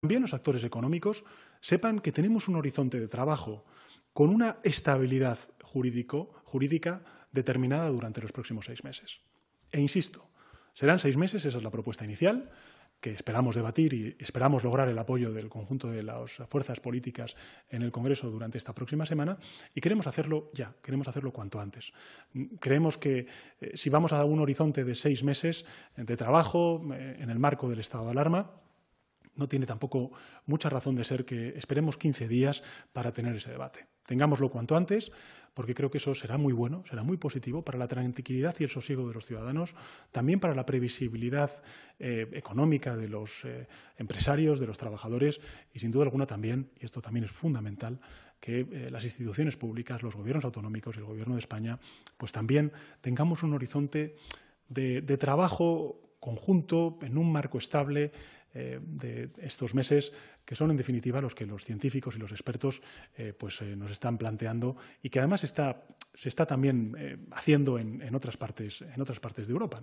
también los actores económicos sepan que tenemos un horizonte de trabajo con una estabilidad jurídico, jurídica determinada durante los próximos seis meses. E insisto, serán seis meses, esa es la propuesta inicial, que esperamos debatir y esperamos lograr el apoyo del conjunto de las fuerzas políticas en el Congreso durante esta próxima semana y queremos hacerlo ya, queremos hacerlo cuanto antes. Creemos que eh, si vamos a un horizonte de seis meses de trabajo eh, en el marco del estado de alarma, no tiene tampoco mucha razón de ser que esperemos 15 días para tener ese debate. Tengámoslo cuanto antes, porque creo que eso será muy bueno, será muy positivo para la tranquilidad y el sosiego de los ciudadanos, también para la previsibilidad eh, económica de los eh, empresarios, de los trabajadores y, sin duda alguna, también, y esto también es fundamental, que eh, las instituciones públicas, los gobiernos autonómicos y el Gobierno de España, pues también tengamos un horizonte de trabajo conjunto, en un marco estable eh, de estos meses, que son en definitiva los que los científicos y los expertos eh, pues, eh, nos están planteando y que además está, se está también haciendo en, en, otras partes, en otras partes de Europa.